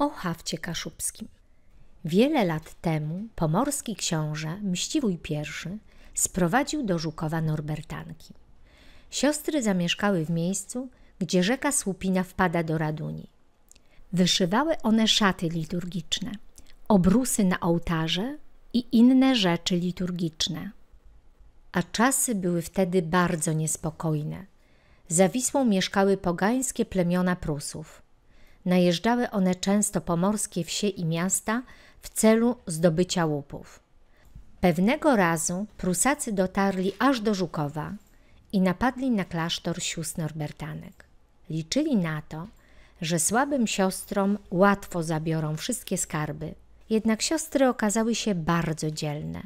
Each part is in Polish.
o Hawcie kaszubskim. Wiele lat temu pomorski książę Mściwój I sprowadził do Żukowa Norbertanki. Siostry zamieszkały w miejscu, gdzie rzeka Słupina wpada do Raduni. Wyszywały one szaty liturgiczne, obrusy na ołtarze i inne rzeczy liturgiczne. A czasy były wtedy bardzo niespokojne. Za Wisłą mieszkały pogańskie plemiona Prusów – Najeżdżały one często pomorskie wsie i miasta w celu zdobycia łupów. Pewnego razu Prusacy dotarli aż do Żukowa i napadli na klasztor sióstr Norbertanek. Liczyli na to, że słabym siostrom łatwo zabiorą wszystkie skarby, jednak siostry okazały się bardzo dzielne.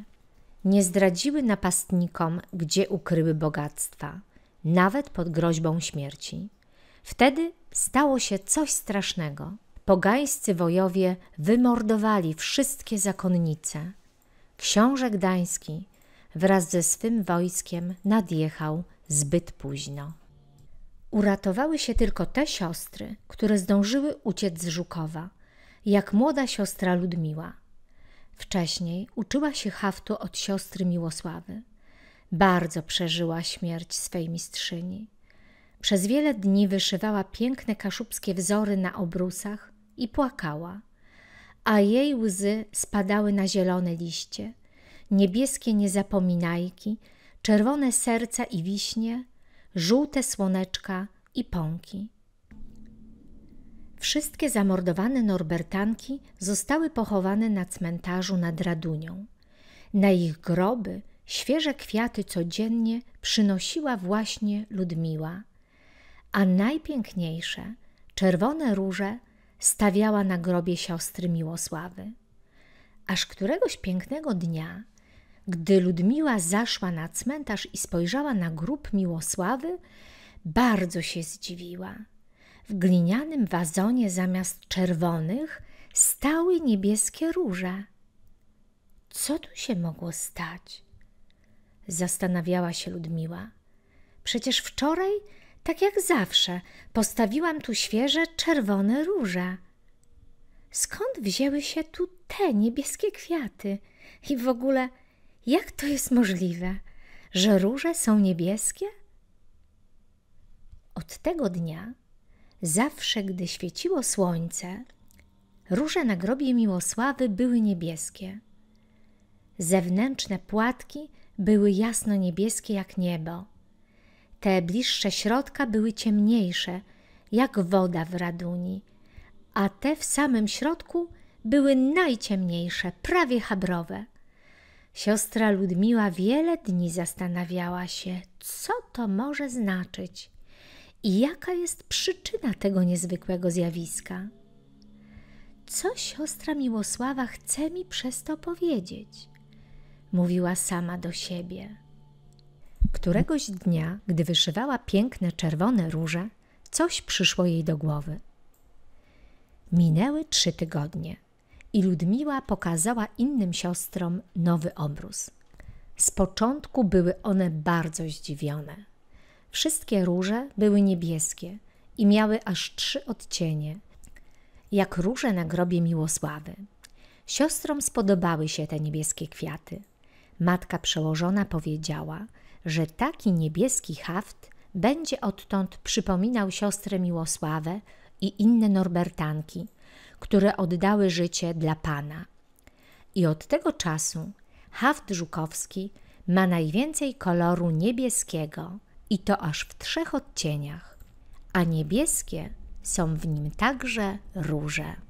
Nie zdradziły napastnikom, gdzie ukryły bogactwa, nawet pod groźbą śmierci. Wtedy stało się coś strasznego. Pogańscy wojowie wymordowali wszystkie zakonnice. Książę Gdański wraz ze swym wojskiem nadjechał zbyt późno. Uratowały się tylko te siostry, które zdążyły uciec z Żukowa, jak młoda siostra Ludmiła. Wcześniej uczyła się haftu od siostry Miłosławy. Bardzo przeżyła śmierć swej mistrzyni. Przez wiele dni wyszywała piękne kaszubskie wzory na obrusach i płakała, a jej łzy spadały na zielone liście, niebieskie niezapominajki, czerwone serca i wiśnie, żółte słoneczka i pąki. Wszystkie zamordowane Norbertanki zostały pochowane na cmentarzu nad Radunią. Na ich groby świeże kwiaty codziennie przynosiła właśnie Ludmiła a najpiękniejsze, czerwone róże, stawiała na grobie siostry Miłosławy. Aż któregoś pięknego dnia, gdy Ludmiła zaszła na cmentarz i spojrzała na grób Miłosławy, bardzo się zdziwiła. W glinianym wazonie zamiast czerwonych stały niebieskie róże. Co tu się mogło stać? Zastanawiała się Ludmiła. Przecież wczoraj tak jak zawsze, postawiłam tu świeże czerwone róże. Skąd wzięły się tu te niebieskie kwiaty? I w ogóle, jak to jest możliwe, że róże są niebieskie? Od tego dnia, zawsze gdy świeciło słońce, róże na grobie Miłosławy były niebieskie. Zewnętrzne płatki były jasno niebieskie jak niebo te bliższe środka były ciemniejsze, jak woda w raduni, a te w samym środku były najciemniejsze, prawie habrowe. Siostra Ludmiła wiele dni zastanawiała się, co to może znaczyć i jaka jest przyczyna tego niezwykłego zjawiska. Co siostra Miłosława chce mi przez to powiedzieć? Mówiła sama do siebie. Któregoś dnia, gdy wyszywała piękne czerwone róże, coś przyszło jej do głowy. Minęły trzy tygodnie i Ludmiła pokazała innym siostrom nowy obrus. Z początku były one bardzo zdziwione. Wszystkie róże były niebieskie i miały aż trzy odcienie, jak róże na grobie Miłosławy. Siostrom spodobały się te niebieskie kwiaty. Matka przełożona powiedziała – że taki niebieski haft będzie odtąd przypominał siostrę Miłosławę i inne Norbertanki, które oddały życie dla Pana. I od tego czasu haft żukowski ma najwięcej koloru niebieskiego i to aż w trzech odcieniach, a niebieskie są w nim także róże.